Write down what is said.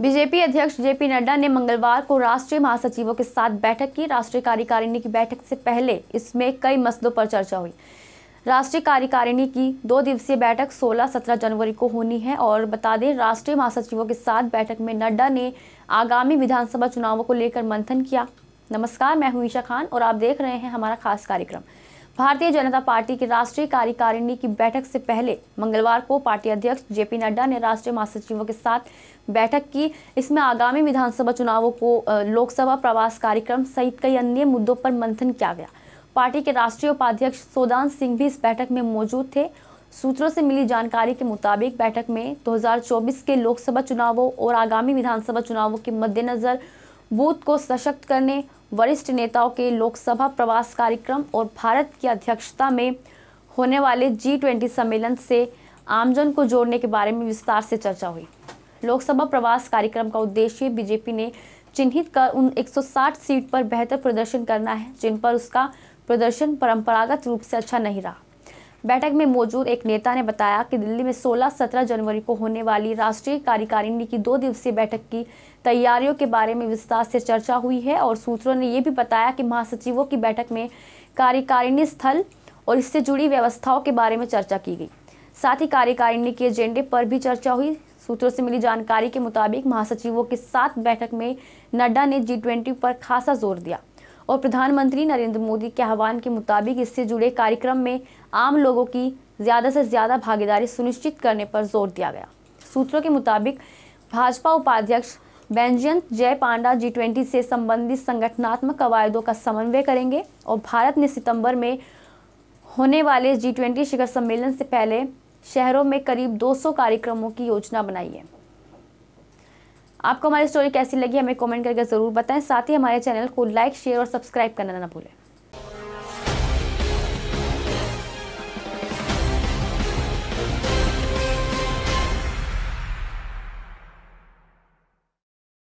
BJP अध्यक्ष JP Nadda ने मंगलवार को राष्ट्रीय महासचिवों के साथ बैठक की राष्ट्रीय कार्यकारिणी की बैठक से पहले इसमें कई मसलों पर चर्चा हुई राष्ट्रीय कार्यकारिणी की दो दिवसीय बैठक 16-17 जनवरी को होनी है और बता दें राष्ट्रीय महासचिवों के साथ बैठक में नड्डा ने आगामी विधानसभा चुनावों को लेकर मंथन किया नमस्कार मैं हूं ईशा खान और आप देख रहे हैं हमारा खास कार्यक्रम भारतीय जनता पार्टी की राष्ट्रीय कार्यकारिणी की बैठक से पहले मंगलवार को पार्टी अध्यक्ष जेपी नड्डा ने राष्ट्रीय महासचिवों के साथ बैठक की इसमें आगामी विधानसभा चुनावों को लोकसभा प्रवास कार्यक्रम सहित कई अन्य मुद्दों पर मंथन किया गया पार्टी के राष्ट्रीय उपाध्यक्ष सोदान सिंह भी इस बैठक में मौजूद थे सूत्रों से मिली जानकारी के मुताबिक बैठक में दो के लोकसभा चुनावों और आगामी विधानसभा चुनावों के मद्देनज़र बूथ को सशक्त करने वरिष्ठ नेताओं के लोकसभा प्रवास कार्यक्रम और भारत की अध्यक्षता में होने वाले जी ट्वेंटी सम्मेलन से आमजन को जोड़ने के बारे में विस्तार से चर्चा हुई लोकसभा प्रवास कार्यक्रम का उद्देश्य बीजेपी ने चिन्हित कर उन 160 सीट पर बेहतर प्रदर्शन करना है जिन पर उसका प्रदर्शन परंपरागत रूप से अच्छा नहीं रहा बैठक में मौजूद एक नेता ने बताया कि दिल्ली में 16-17 जनवरी को होने वाली राष्ट्रीय कार्यकारिणी की दो दिवसीय बैठक की तैयारियों के बारे में विस्तार से चर्चा हुई है और सूत्रों ने यह भी बताया कि महासचिवों की बैठक में कार्यकारिणी स्थल और इससे जुड़ी व्यवस्थाओं के बारे में चर्चा की गई साथ ही कार्यकारिणी के एजेंडे पर भी चर्चा हुई सूत्रों से मिली जानकारी के मुताबिक महासचिवों के साथ बैठक में नड्डा ने जी पर खासा जोर दिया और प्रधानमंत्री नरेंद्र मोदी के आह्वान के मुताबिक इससे जुड़े कार्यक्रम में आम लोगों की ज़्यादा से ज़्यादा भागीदारी सुनिश्चित करने पर जोर दिया गया सूत्रों के मुताबिक भाजपा उपाध्यक्ष बैनजयंत जय पांडा जी ट्वेंटी से संबंधित संगठनात्मक कवायदों का समन्वय करेंगे और भारत ने सितंबर में होने वाले जी ट्वेंटी शिखर सम्मेलन से पहले शहरों में करीब 200 कार्यक्रमों की योजना बनाई है आपको हमारी स्टोरी कैसी लगी हमें कमेंट करके ज़रूर बताएं साथ ही हमारे चैनल को लाइक शेयर और सब्सक्राइब करना ना भूलें